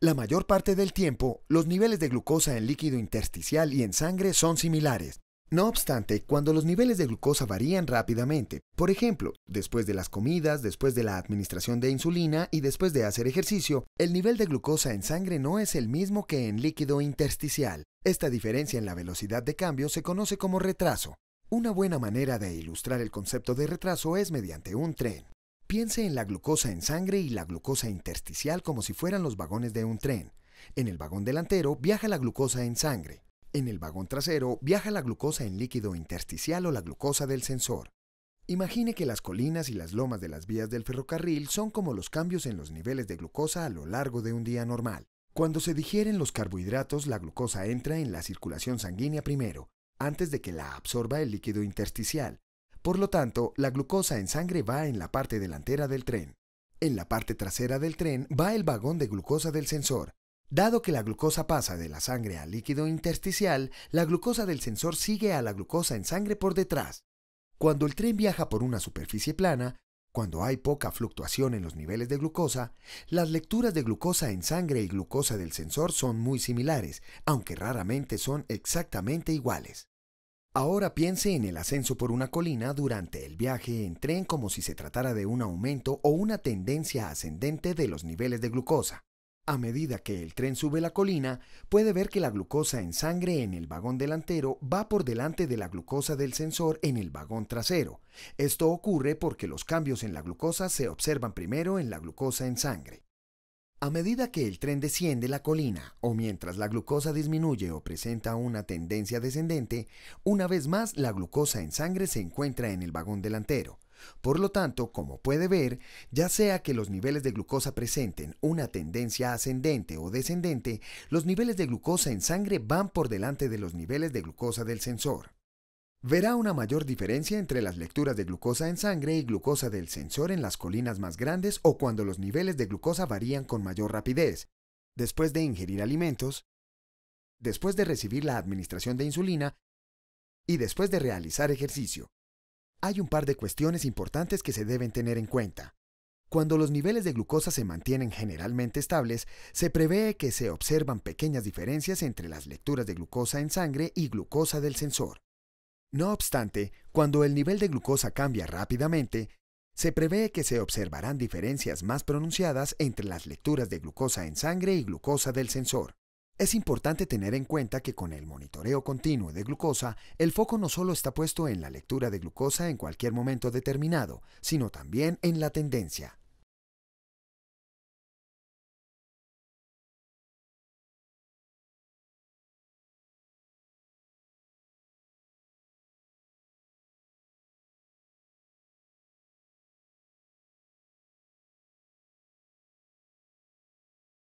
La mayor parte del tiempo, los niveles de glucosa en líquido intersticial y en sangre son similares. No obstante, cuando los niveles de glucosa varían rápidamente, por ejemplo, después de las comidas, después de la administración de insulina y después de hacer ejercicio, el nivel de glucosa en sangre no es el mismo que en líquido intersticial. Esta diferencia en la velocidad de cambio se conoce como retraso. Una buena manera de ilustrar el concepto de retraso es mediante un tren. Piense en la glucosa en sangre y la glucosa intersticial como si fueran los vagones de un tren. En el vagón delantero viaja la glucosa en sangre. En el vagón trasero viaja la glucosa en líquido intersticial o la glucosa del sensor. Imagine que las colinas y las lomas de las vías del ferrocarril son como los cambios en los niveles de glucosa a lo largo de un día normal. Cuando se digieren los carbohidratos, la glucosa entra en la circulación sanguínea primero, antes de que la absorba el líquido intersticial, por lo tanto, la glucosa en sangre va en la parte delantera del tren. En la parte trasera del tren va el vagón de glucosa del sensor. Dado que la glucosa pasa de la sangre al líquido intersticial, la glucosa del sensor sigue a la glucosa en sangre por detrás. Cuando el tren viaja por una superficie plana, cuando hay poca fluctuación en los niveles de glucosa, las lecturas de glucosa en sangre y glucosa del sensor son muy similares, aunque raramente son exactamente iguales. Ahora piense en el ascenso por una colina durante el viaje en tren como si se tratara de un aumento o una tendencia ascendente de los niveles de glucosa. A medida que el tren sube la colina, puede ver que la glucosa en sangre en el vagón delantero va por delante de la glucosa del sensor en el vagón trasero. Esto ocurre porque los cambios en la glucosa se observan primero en la glucosa en sangre. A medida que el tren desciende la colina o mientras la glucosa disminuye o presenta una tendencia descendente, una vez más la glucosa en sangre se encuentra en el vagón delantero. Por lo tanto, como puede ver, ya sea que los niveles de glucosa presenten una tendencia ascendente o descendente, los niveles de glucosa en sangre van por delante de los niveles de glucosa del sensor. Verá una mayor diferencia entre las lecturas de glucosa en sangre y glucosa del sensor en las colinas más grandes o cuando los niveles de glucosa varían con mayor rapidez, después de ingerir alimentos, después de recibir la administración de insulina y después de realizar ejercicio. Hay un par de cuestiones importantes que se deben tener en cuenta. Cuando los niveles de glucosa se mantienen generalmente estables, se prevé que se observan pequeñas diferencias entre las lecturas de glucosa en sangre y glucosa del sensor. No obstante, cuando el nivel de glucosa cambia rápidamente, se prevé que se observarán diferencias más pronunciadas entre las lecturas de glucosa en sangre y glucosa del sensor. Es importante tener en cuenta que con el monitoreo continuo de glucosa, el foco no solo está puesto en la lectura de glucosa en cualquier momento determinado, sino también en la tendencia.